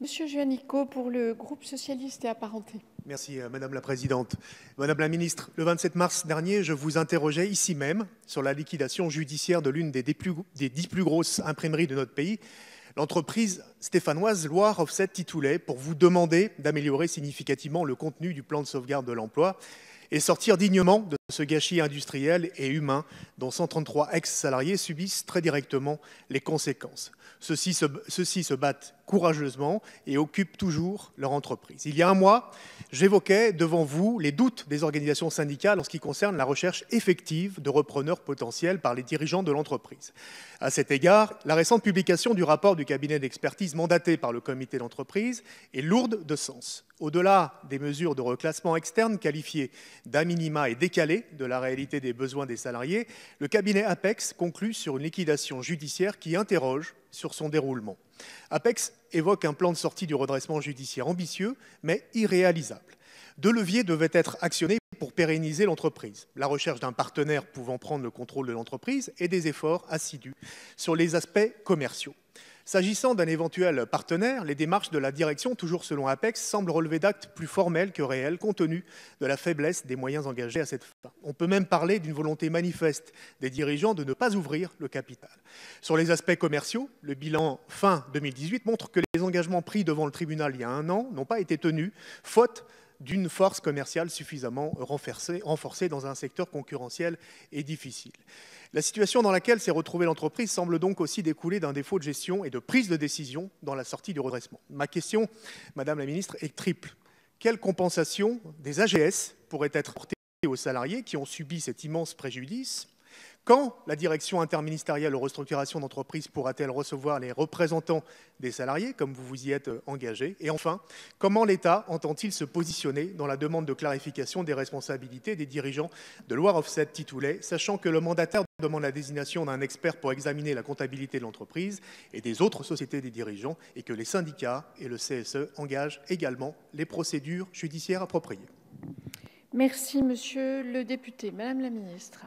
Monsieur Juanico, pour le groupe socialiste et apparenté. Merci, euh, Madame la Présidente. Madame la Ministre, le 27 mars dernier, je vous interrogeais ici même sur la liquidation judiciaire de l'une des, des dix plus grosses imprimeries de notre pays, l'entreprise stéphanoise Loire Offset Titoulet, pour vous demander d'améliorer significativement le contenu du plan de sauvegarde de l'emploi et sortir dignement de ce gâchis industriel et humain dont 133 ex-salariés subissent très directement les conséquences. Ceux-ci se, battent courageusement et occupent toujours leur entreprise. Il y a un mois, j'évoquais devant vous les doutes des organisations syndicales en ce qui concerne la recherche effective de repreneurs potentiels par les dirigeants de l'entreprise. À cet égard, la récente publication du rapport du cabinet d'expertise mandaté par le comité d'entreprise est lourde de sens. Au-delà des mesures de reclassement externe qualifiées d'aminima et décalées, de la réalité des besoins des salariés, le cabinet Apex conclut sur une liquidation judiciaire qui interroge sur son déroulement. Apex évoque un plan de sortie du redressement judiciaire ambitieux, mais irréalisable. Deux leviers devaient être actionnés pour pérenniser l'entreprise. La recherche d'un partenaire pouvant prendre le contrôle de l'entreprise et des efforts assidus sur les aspects commerciaux. S'agissant d'un éventuel partenaire, les démarches de la direction, toujours selon Apex, semblent relever d'actes plus formels que réels, compte tenu de la faiblesse des moyens engagés à cette fin. On peut même parler d'une volonté manifeste des dirigeants de ne pas ouvrir le capital. Sur les aspects commerciaux, le bilan fin 2018 montre que les engagements pris devant le tribunal il y a un an n'ont pas été tenus, faute d'une force commerciale suffisamment renforcée, dans un secteur concurrentiel et difficile. La situation dans laquelle s'est retrouvée l'entreprise semble donc aussi découler d'un défaut de gestion et de prise de décision dans la sortie du redressement. Ma question, Madame la Ministre, est triple. Quelle compensation des AGS pourrait être portée aux salariés qui ont subi cet immense préjudice quand la direction interministérielle aux restructurations d'entreprises pourra-t-elle recevoir les représentants des salariés, comme vous vous y êtes euh, engagé Et enfin, comment l'État entend-il se positionner dans la demande de clarification des responsabilités des dirigeants de Loire Offset Titoulet, sachant que le mandataire demande la désignation d'un expert pour examiner la comptabilité de l'entreprise et des autres sociétés des dirigeants, et que les syndicats et le CSE engagent également les procédures judiciaires appropriées Merci, monsieur le député. Madame la ministre.